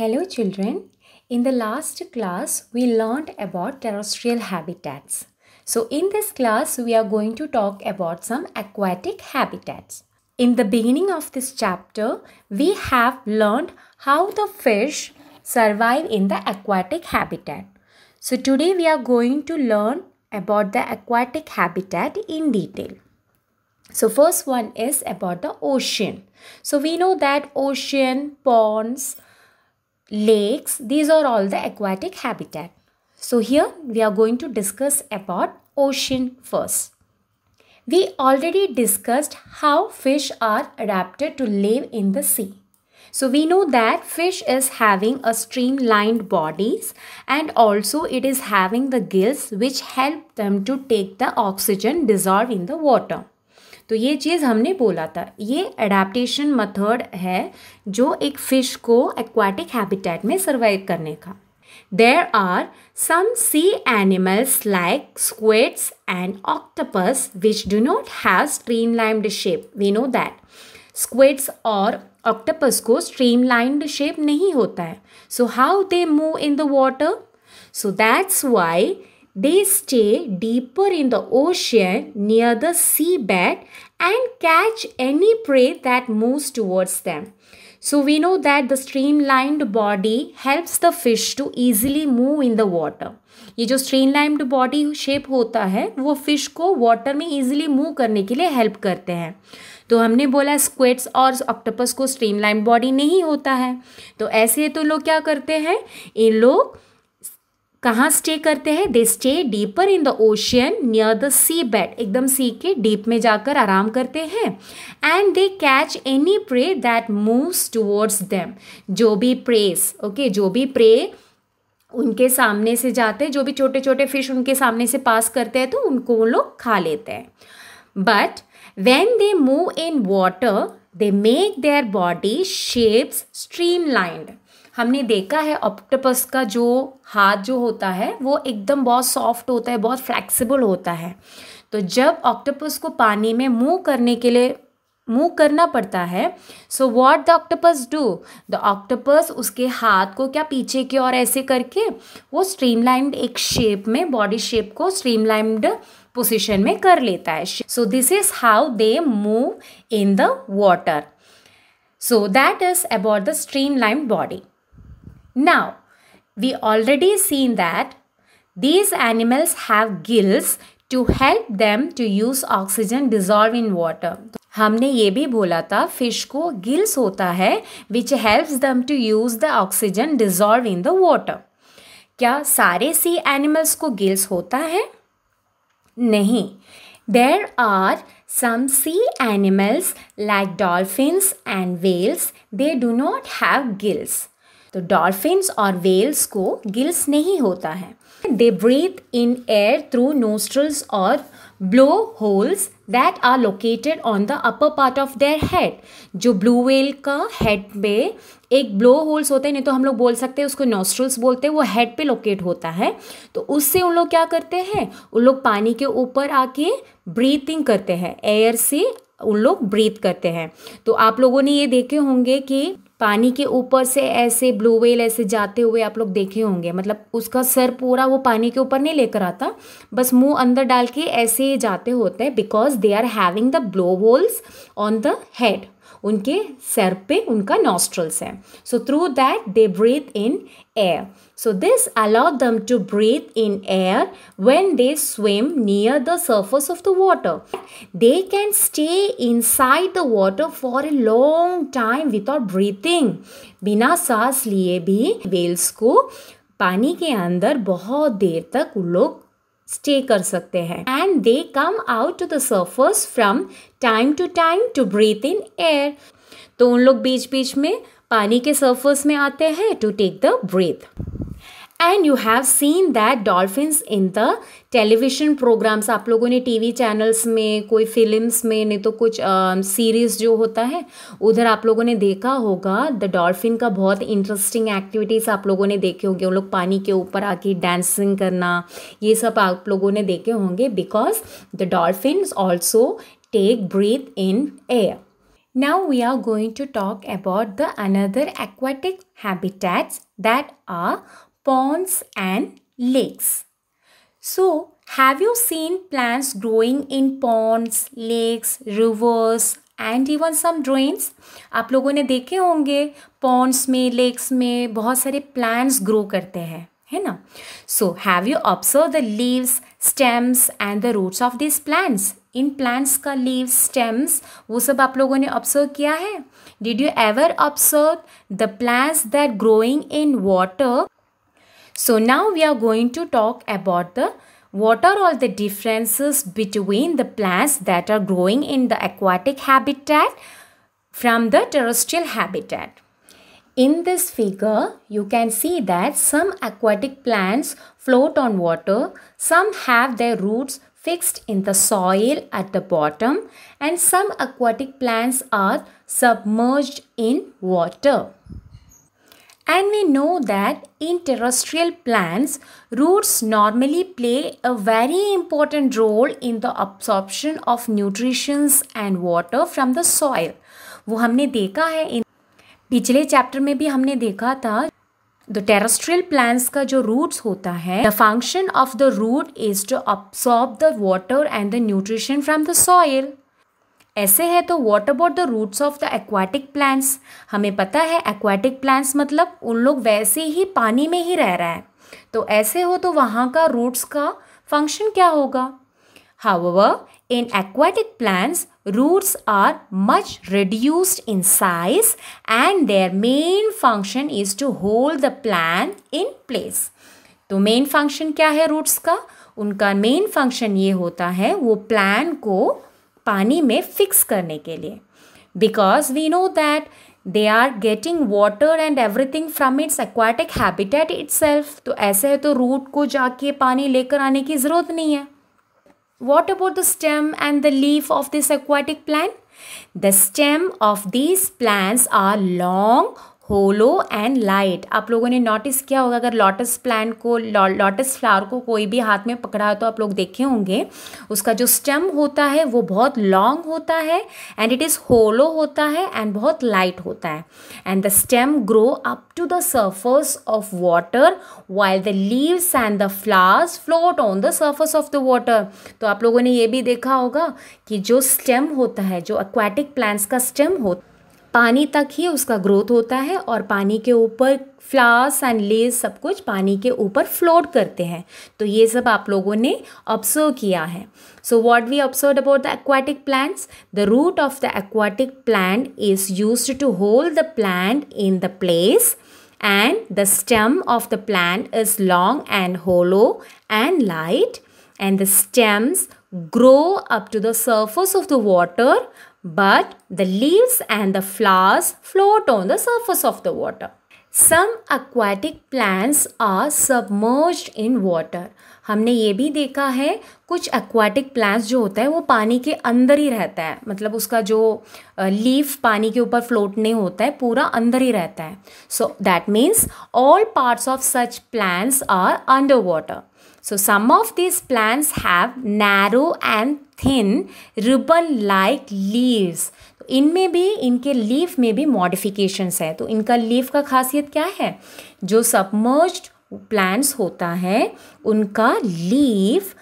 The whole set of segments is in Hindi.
Hello children. In the last class, we learned about terrestrial habitats. So in this class, we are going to talk about some aquatic habitats. In the beginning of this chapter, we have learned how the fish survive in the aquatic habitat. So today we are going to learn about the aquatic habitat in detail. So first one is about the ocean. So we know that ocean, ponds, lakes, these are all the aquatic habitat. So here we are going to discuss about ocean first. We already discussed how fish are adapted to live in the sea. So we know that fish is having a streamlined bodies and also it is having the gills which help them to take the oxygen dissolved in the water. तो ये चीज़ हमने बोला था ये एडाप्टेशन मथड है जो एक फिश को एक्वाटिक हैबिटेट में सर्वाइव करने का there are some sea animals like squids and octopus which do not have streamlined shape we know that squids और ऑक्टपस को स्ट्रीम लाइन्ड शेप नहीं होता है so how they move in the water so that's why They stay deeper in the ocean near the seabed and catch any prey that moves towards them. So we know that the streamlined body helps the fish to easily move in the water. ये जो स्ट्रीमलाइम्ड बॉडी शेप होता है वो फिश को वाटर में इजीली मूव करने के लिए हेल्प करते हैं तो हमने बोला स्क्वेट्स और ऑक्टोपस को स्ट्रीमलाइन बॉडी नहीं होता है तो ऐसे तो लोग क्या करते हैं इन लोग कहाँ स्टे करते हैं they stay deeper in the ocean near the sea bed एकदम सी के डीप में जाकर आराम करते हैं and they catch any prey that moves towards them जो भी प्रेस ओके okay, जो भी प्रे उनके सामने से जाते हैं जो भी छोटे छोटे फिश उनके सामने से पास करते हैं तो उनको वो लोग खा लेते हैं but when they move in water they make their body shapes streamlined हमने देखा है ऑक्टोपस का जो हाथ जो होता है वो एकदम बहुत सॉफ्ट होता है बहुत फ्लैक्सीबल होता है तो जब ऑक्टोपस को पानी में मूव करने के लिए मूव करना पड़ता है so what the octopus do the octopus उसके हाथ को क्या पीछे की ओर ऐसे करके वो स्ट्रीमलाइंड एक शेप में बॉडी शेप को स्ट्रीमलाइंड पोजिशन में कर लेता है so this is how they move in the water so that is about the streamlined body Now, we already seen that these animals have gills to help them to use oxygen dissolve in water. हमने ये भी बोला था फिश को गिल्स होता है which helps them to use the oxygen dissolve in the water क्या सारे सी एनिमल्स को गिल्स होता है नहीं there are some sea animals like dolphins and whales they do not have gills तो डॉल्फिन्स और वेल्स को गिल्स नहीं होता है they breathe in air through nostrils और blow holes that are located on the upper part of their head जो ब्लू वेल का हेड पे एक ब्लो होल्स होते हैं नहीं तो हम लोग बोल सकते हैं उसको नोस्ट्रल्स बोलते हैं वो हेड पे लोकेट होता है तो उससे उन लोग क्या करते हैं उन लोग पानी के ऊपर आके ब्रीथिंग करते हैं एयर से उन लोग ब्रीथ करते हैं तो आप लोगों ने ये देखे होंगे कि पानी के ऊपर से ऐसे ब्लू वेल ऐसे जाते हुए आप लोग देखे होंगे मतलब उसका सर पूरा वो पानी के ऊपर नहीं लेकर आता बस मुंह अंदर डाल के ऐसे जाते होते हैं because they are having the blow holes on the head उनके सर पे उनका नॉस्ट्रल्स है so through that they breathe in air so this allow them to breathe in air when they swim near the surface of the water they can stay inside the water for a long time without breathing बिना सांस लिए भी वेल्स को पानी के अंदर बहुत देर तक लोग स्टे कर सकते हैं and they come out to the surface from time to time to breathe in air तो उन लोग बीच बीच में पानी के सर्फर्स में आते हैं to take the breath and you have seen that dolphins in the television programmes आप लोगों ने टी वी चैनल्स में कोई फिल्म्स में नहीं तो कुछ सीरीज़ uh, जो होता है उधर आप लोगों ने देखा होगा द डॉल्फिन का बहुत इंटरेस्टिंग एक्टिविटीज़ आप लोगों ने देखे होंगे उन लोग पानी के ऊपर आके डांसिंग करना ये सब आप लोगों ने देखे होंगे because the dolphin also take breath in air Now we are going to talk about the another aquatic habitats that are ponds and lakes. So, have you seen plants growing in ponds, lakes, rivers and even some drawings आप लोगों ने देखे होंगे पॉन्ड्स में लेक्स में बहुत सारे प्लांट्स ग्रो करते हैं है ना so have you observe the leaves stems and the roots of this plants इन प्लांट्स का लीव्स स्टेम्स वो सब आप लोगों ने ऑब्जर्व किया है did you ever observe the plants that growing in water So now we are going to talk about the what are all the differences between the plants that are growing in the aquatic habitat from the terrestrial habitat. In this figure, you can see that some aquatic plants float on water, some have their roots fixed in the soil at the bottom and some aquatic plants are submerged in water. And we know that in terrestrial plants, roots normally play a very important role in the absorption of nutrients and water from the soil. वो हमने देखा है इन पिछले चैप्टर में भी हमने देखा था द टेरेस्ट्रियल प्लांट्स का जो रूट्स होता है the function of the root is to absorb the water and the nutrition from the soil ऐसे है तो what about the roots of the aquatic plants हमें पता है एक्वाटिक प्लांट्स मतलब उन लोग वैसे ही पानी में ही रह रहे हैं तो ऐसे हो तो वहाँ का रूट्स का फंक्शन क्या होगा However, in aquatic plants roots are much reduced in size and their main function is to hold the plant in place तो मेन फंक्शन क्या है रूट्स का उनका मेन फंक्शन ये होता है वो प्लान को पानी में फिक्स करने के लिए because we know that they are getting water and everything from its aquatic habitat self तो ऐसे है तो रूट को जाके पानी लेकर आने की ज़रूरत नहीं है what about the stem and the leaf of this aquatic plant the stem of these plants are long hollow and light आप लोगों ने नोटिस किया होगा अगर लॉटस प्लांट को लॉटस फ्लावर को कोई भी हाथ में पकड़ा हो तो आप लोग देखे होंगे उसका जो स्टेम होता है वो बहुत लॉन्ग होता है एंड इट इज़ होलो होता है एंड बहुत लाइट होता है and the stem grow up to the surface of water while the leaves and the flowers float on the surface of the water तो आप लोगों ने ये भी देखा होगा कि जो स्टेम होता है जो एक्वाटिक प्लांट्स का स्टेम होता पानी तक ही उसका ग्रोथ होता है और पानी के ऊपर फ्लावर्स एंड लेस सब कुछ पानी के ऊपर फ्लोट करते हैं तो ये सब आप लोगों ने ऑब्जर्व किया है so what we observe about the aquatic plants the root of the aquatic plant is use to hold the plant in the place and the stem of the plant is long and hollow and light and the stems grow up to the surface of the water but the leaves and the flowers float on the surface of the water. Some aquatic plants are submerged in water. हमने ये भी देखा है कुछ aquatic plants जो होता है वो पानी के अंदर ही रहता है मतलब उसका जो लीफ पानी के ऊपर फ्लोट नहीं होता है पूरा अंदर ही रहता है so that means all parts of such plants are under water So some of these plants have narrow and thin ribbon like leaves. तो इनमें भी इनके लीव में भी मॉडिफिकेशंस है तो इनका लीव का खासियत क्या है जो सबमर्ज प्लांट्स होता है उनका leave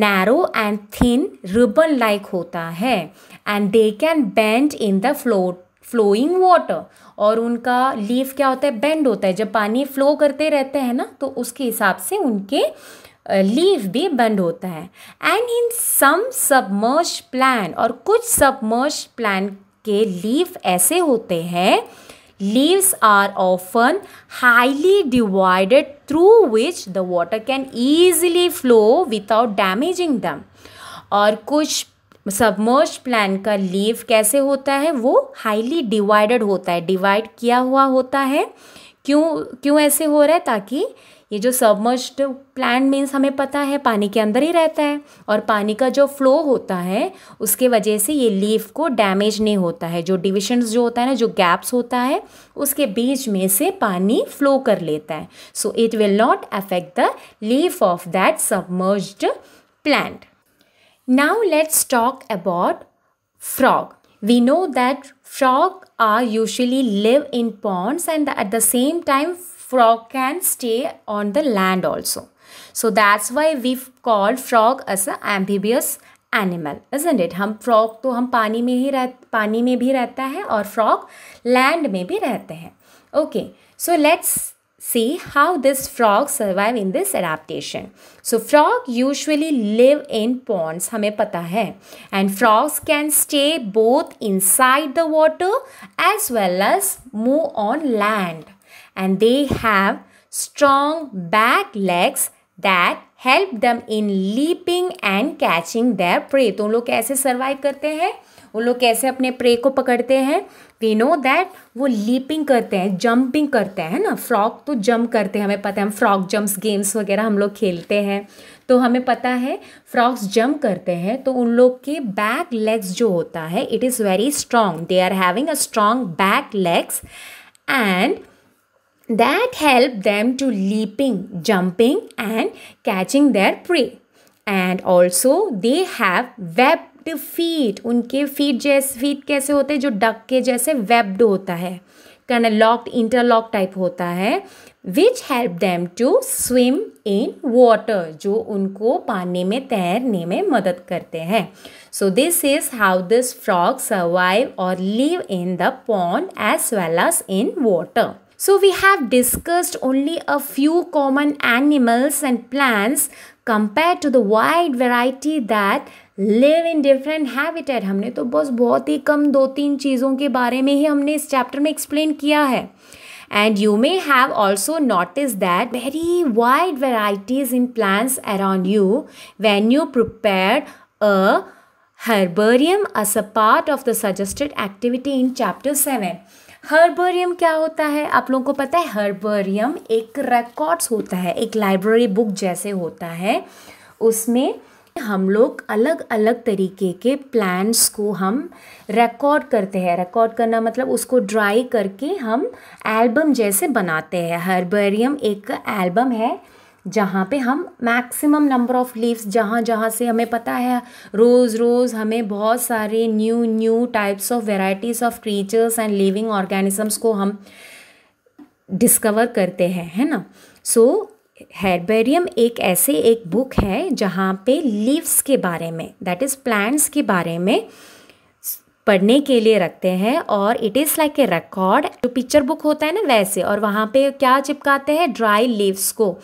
narrow and thin ribbon like होता है and they can bend in the flow flowing water और उनका लीव क्या होता है बेंड होता है जब पानी फ्लो करते रहते हैं ना तो उसके हिसाब से उनके लीव भी बंद होता है एंड इन सम सबमर्श प्लान और कुछ सबमर्श प्लान के लीव ऐसे होते हैं leaves are often highly divided through which the water can easily flow without damaging them और कुछ सबमर्श प्लान का लीव कैसे होता है वो हाईली डिवाइडेड होता है डिवाइड किया हुआ होता है क्यों क्यों ऐसे हो रहा है ताकि ये जो सबमर्ज प्लान मीन्स हमें पता है पानी के अंदर ही रहता है और पानी का जो फ्लो होता है उसके वजह से ये लीफ को डैमेज नहीं होता है जो डिविशंस जो होता है ना जो गैप्स होता है उसके बीच में से पानी फ्लो कर लेता है so it will not affect the leaf of that submerge plant now let's talk about frog we know that frog are usually live in ponds and at the same time frog can stay on the land also. So that's why we call frog as a amphibious animal isn't it हम फ्रॉग तो हम पानी में ही रह पानी में भी रहता है और फ्रॉग लैंड में भी रहते हैं okay so let's see how this frog survive in this adaptation so frog usually live in ponds हमें पता है and frogs can stay both inside the water as well as move on land and they have strong back legs that help them in leaping and catching their prey तो उन लोग कैसे सर्वाइव करते हैं उन लोग कैसे अपने प्रे को पकड़ते हैं वी नो दैट वो लीपिंग करते हैं जंपिंग करते हैं ना फ्रॉक तो जंप करते हैं हमें पता है हम फ्रॉक जंप्स गेम्स वगैरह हम लोग खेलते हैं तो हमें पता है फ्रॉक्स जंप करते हैं तो उन लोग के बैक लेग्स जो होता है it is very strong they are having a strong back legs and that help them to leaping, jumping and catching their prey. And also they have webbed feet उनके फीट जैसे फीट कैसे होते हैं जो डक के जैसे वेब्ड होता है करना लॉक्ड इंटरलॉक टाइप होता है which help them to swim in water जो उनको पानी में तैरने में मदद करते हैं so this is how this frog survive और live in the pond as well as in water So we have discussed only a few common animals and plants compared to the wide variety that live in different habitat. हमने तो बस बहुत ही कम दो तीन चीज़ों के बारे में ही हमने इस चैप्टर में एक्सप्लेन किया है and you may have also noticed that very wide varieties in plants around you when you prepared a herbarium as a part of the suggested activity in chapter 7 हर्बोरियम क्या होता है आप लोगों को पता है हर्बोरियम एक रिकॉर्ड्स होता है एक लाइब्रेरी बुक जैसे होता है उसमें हम लोग अलग अलग तरीके के प्लांट्स को हम रिकॉर्ड करते हैं रिकॉर्ड करना मतलब उसको ड्राई करके हम एल्बम जैसे बनाते हैं हर्बेरियम एक एल्बम है जहाँ पे हम मैक्सिमम नंबर ऑफ़ लीव्स जहाँ जहाँ से हमें पता है रोज़ रोज़ हमें बहुत सारे new new types of varieties of creatures and living organisms को हम डिस्कवर करते हैं है ना सो हेरबेरियम एक ऐसे एक बुक है जहाँ पे लीव्स के बारे में दैट इज़ प्लांट्स के बारे में पढ़ने के लिए रखते हैं और it is like a record जो पिक्चर बुक होता है ना वैसे और वहाँ पे क्या चिपकाते हैं ड्राई लीव्स को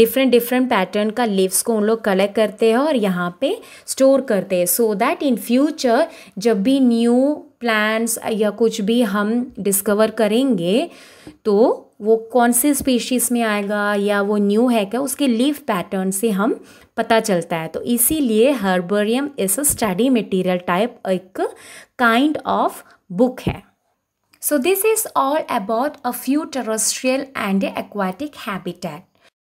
डिफरेंट डिफरेंट पैटर्न का लीव्स को उन लोग कलेक्ट करते हैं और यहाँ पे स्टोर करते हैं सो दैट इन फ्यूचर जब भी न्यू प्लांट्स या कुछ भी हम डिस्कवर करेंगे तो वो कौन से स्पीशीज़ में आएगा या वो न्यू है क्या उसके लीफ पैटर्न से हम पता चलता है तो इसीलिए herbarium is study material type एक काइंड ऑफ बुक है so this is all about a few terrestrial and aquatic habitat